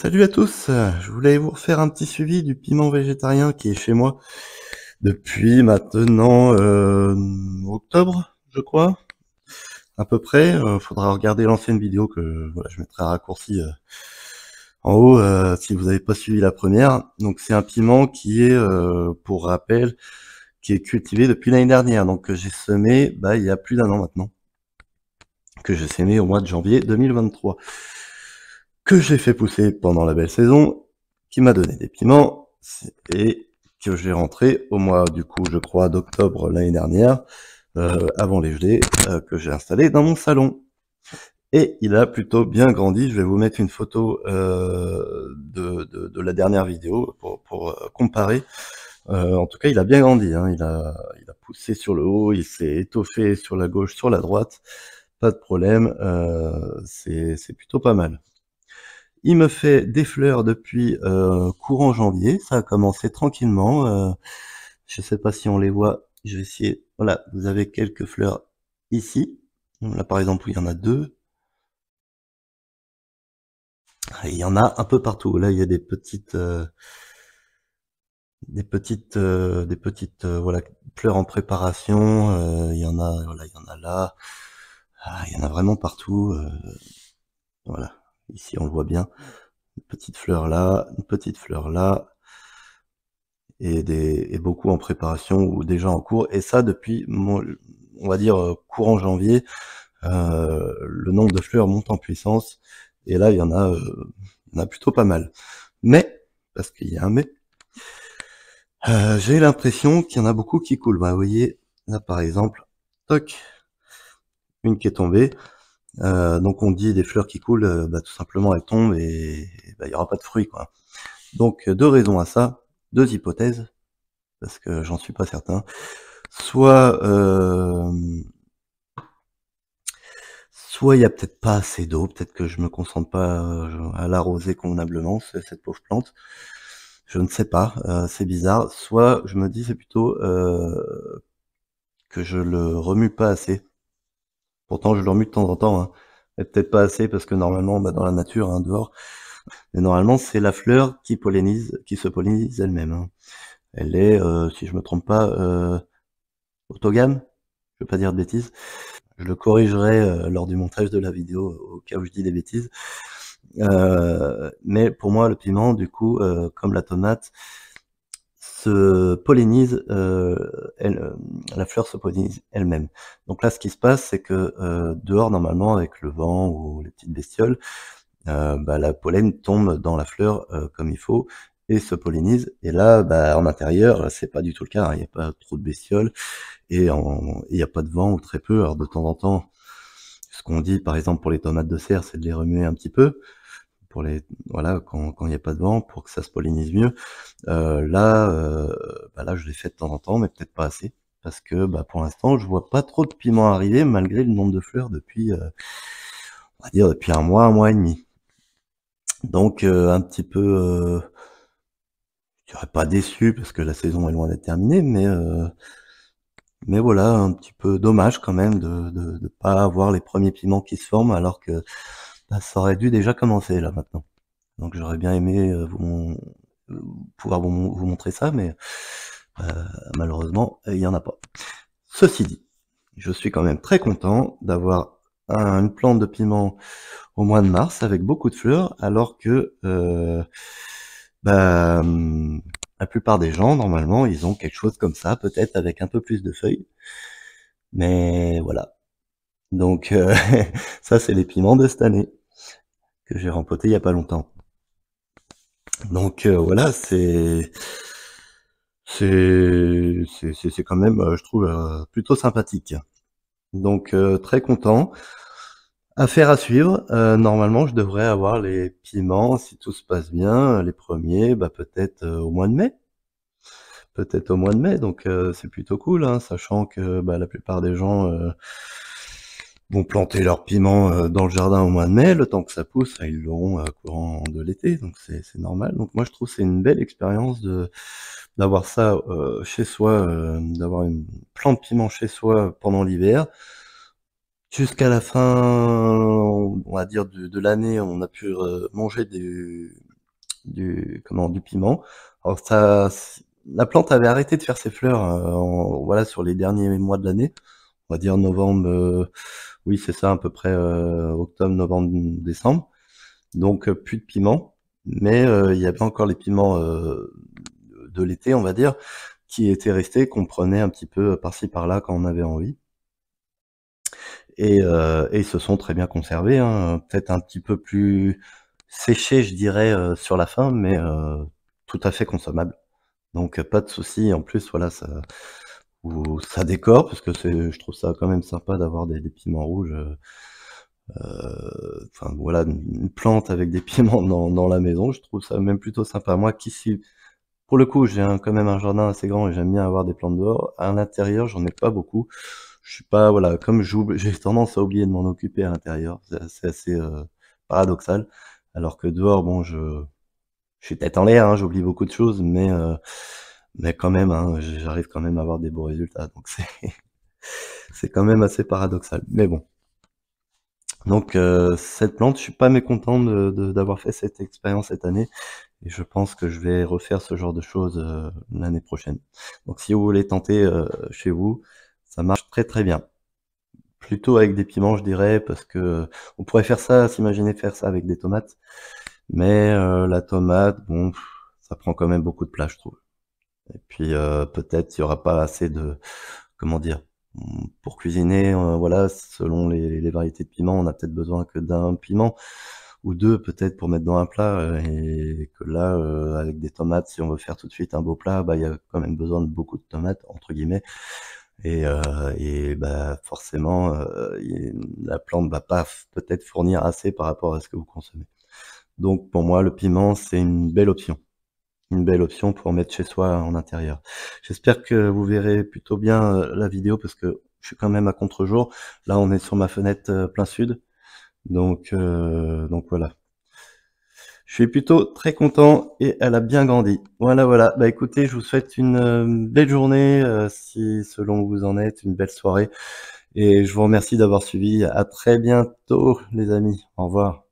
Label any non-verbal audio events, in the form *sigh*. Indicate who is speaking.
Speaker 1: salut à tous Je voulais vous refaire un petit suivi du piment végétarien qui est chez moi depuis maintenant euh, octobre, je crois, à peu près. Il euh, faudra regarder l'ancienne vidéo que voilà, je mettrai à raccourci euh, en haut si vous n'avez pas suivi la première. Donc c'est un piment qui est, pour rappel, qui est cultivé depuis l'année dernière, donc que j'ai semé bah, il y a plus d'un an maintenant, que j'ai semé au mois de janvier 2023 que j'ai fait pousser pendant la belle saison, qui m'a donné des piments, et que j'ai rentré au mois, du coup, je crois, d'octobre l'année dernière, euh, avant les gelées, euh, que j'ai installé dans mon salon. Et il a plutôt bien grandi. Je vais vous mettre une photo euh, de, la dernière vidéo pour, comparer. en tout cas, il a bien grandi. Hein. Il, a, a poussé sur le haut, il s'est étoffé sur la gauche, sur la droite. Pas de problème. C'est plutôt pas mal. Il me fait des fleurs depuis euh, courant janvier. Ça a commencé tranquillement. Euh, je ne sais pas si on les voit. Je vais essayer. Voilà, vous avez quelques fleurs ici. Là, par exemple, il y en a deux. Et ah, il y en a un peu partout. Là, il y a des petites, euh, des petites, des petites, voilà, fleurs en préparation. il y en a, il y en a là. Ah, il y en a vraiment partout ici on le voit bien, une petite fleur là, une petite fleur là, et, des, et beaucoup en préparation ou déjà en cours. Et ça, depuis, on va dire, euh, courant janvier, euh, le nombre de fleurs monte en puissance, et là, il y en a, euh, a plutôt pas mal. Mais, parce qu'il y a un mais, j'ai l'impression qu'il y en a beaucoup qui coulent. Bah, vous voyez, là par exemple, toc, une qui est tombée. Euh, donc on dit des fleurs qui coulent, euh, bah, tout simplement elles tombent et bah, il n'y aura pas de fruits. Donc euh, deux raisons à ça, deux hypothèses, parce que j'en suis pas certain. Soit soit il n'y a peut-être pas assez d'eau, peut-être que je me concentre pas à l'arroser convenablement, cette pauvre plante. Je ne sais pas, c'est bizarre. Soit je me dis c'est plutôt que je le remue pas assez Pourtant, je l'enmue de temps en temps, hein. mais peut-être pas assez parce que normalement, bah, dans la nature, hein, dehors, mais normalement, c'est la fleur qui pollinise, qui se pollinise elle-même. Hein. Elle est, euh, si je me trompe pas, euh, autogame. Je veux pas dire de bêtises. Je le corrigerai euh, lors du montage de la vidéo au cas où je dis des bêtises. mais pour moi, le piment, du coup, comme la tomate, pollinise, euh, euh, la fleur se pollinise elle-même. Donc là, ce qui se passe, c'est que euh, dehors, normalement, avec le vent ou les petites bestioles, bah, la pollen tombe dans la fleur comme il faut et se pollinise. Et là, bah, en intérieur, c'est pas du tout le cas. Hein. Il n'y a pas trop de bestioles et il n'y a pas de vent ou très peu. Alors de temps en temps, ce qu'on dit, par exemple pour les tomates de serre, c'est de les remuer un petit peu pour les voilà quand il n'y a pas de vent pour que ça se pollinise mieux. Euh, là, euh, bah là je l'ai fait de temps en temps, mais peut-être pas assez parce que bah, pour l'instant je vois pas trop de piments arriver malgré le nombre de fleurs depuis euh, on va dire depuis un mois, un mois et demi. Donc un petit peu je dirais pas déçu parce que la saison est loin d'être terminée, mais mais voilà, un petit peu dommage quand même de ne pas avoir les premiers piments qui se forment alors que bah, ça aurait dû déjà commencer là maintenant. Donc j'aurais bien aimé euh, vous, euh, pouvoir vous, montrer ça, mais euh, malheureusement, il n'y en a pas. Ceci dit, je suis quand même très content d'avoir une plante de piment au mois de mars avec beaucoup de fleurs, alors que bah, la plupart des gens, normalement, ils ont quelque chose comme ça, peut-être avec un peu plus de feuilles. Mais voilà. Donc *laughs* ça, c'est les piments de cette année que j'ai rempoté il y a pas longtemps. Donc euh, voilà, c'est c'est c'est quand même, euh, je trouve, euh, plutôt sympathique. Donc très content. Affaire à suivre. normalement, je devrais avoir les piments, si tout se passe bien, les premiers, bah peut-être au mois de mai. Peut-être au mois de mai, donc c'est plutôt cool, hein, sachant que bah, la plupart des gens vont planter leurs piments euh, dans le jardin au mois de mai, le temps que ça pousse, ils l'auront à euh, courant de l'été, donc c'est normal. Donc moi je trouve c'est une belle expérience de d'avoir ça euh, chez soi, d'avoir une plante piment chez soi pendant l'hiver. Jusqu'à la fin, on va dire de, l'année, on a pu manger du, du comment du piment. Alors ça, la plante avait arrêté de faire ses fleurs, voilà sur les derniers mois de l'année on va dire novembre, euh, oui c'est ça à peu près euh, octobre, novembre, décembre. Donc euh, plus de piments, mais il y avait encore les piments de l'été, on va dire, qui étaient restés, qu'on prenait un petit peu par-ci par-là quand on avait envie. Et, ils se sont très bien conservés, hein, peut-être un petit peu plus séchés, je dirais, sur la fin, mais tout à fait consommables. Donc pas de souci. En plus, voilà, ça, ou ça décore, parce que c'est je trouve ça quand même sympa d'avoir des, piments rouges. Euh, euh, enfin voilà, une plante avec des *laughs* piments dans, la maison, je trouve ça même plutôt sympa. Moi qui suis, pour le coup, j'ai quand même un jardin assez grand et j'aime bien avoir des plantes dehors. À l'intérieur, j'en ai pas beaucoup. Je suis pas voilà, comme j'ai tendance à oublier de m'en occuper à l'intérieur, c'est assez, euh, paradoxal. Alors que dehors, bon, je, je suis tête en l'air, hein, j'oublie beaucoup de choses, mais euh, mais quand même, hein, j'arrive quand même à avoir des beaux résultats. Donc c'est, *laughs* c'est quand même assez paradoxal. Mais bon. Donc euh, cette plante, je suis pas mécontent de, d'avoir fait cette expérience cette année. Et je pense que je vais refaire ce genre de choses euh, l'année prochaine. Donc si vous voulez tenter euh, chez vous, ça marche très très bien. Plutôt avec des piments, je dirais, parce que on pourrait faire ça, s'imaginer faire ça avec des tomates. Mais la tomate, bon, ça prend quand même beaucoup de place, je trouve. Et puis euh, peut-être il n'y aura pas assez de comment dire pour cuisiner. Euh, voilà, selon les, variétés de piments, on a peut-être besoin que d'un piment ou deux peut-être pour mettre dans un plat. Et que là, euh, avec des tomates, si on veut faire tout de suite un beau plat, bah il y a quand même besoin de beaucoup de tomates entre guillemets. Et, et bah forcément, la plante va pas peut-être fournir assez par rapport à ce que vous consommez. Donc pour moi, le piment c'est une belle option une belle option pour mettre chez soi en intérieur. J'espère que vous verrez plutôt bien euh, la vidéo parce que je suis quand même à contre-jour. Là, on est sur ma fenêtre euh, plein sud. Donc, euh, donc voilà. Je suis plutôt très content et elle a bien grandi. Voilà, voilà. Bah écoutez, je vous souhaite une belle journée, si selon vous en êtes, une belle soirée. Et je vous remercie d'avoir suivi. À très bientôt, les amis. Au revoir.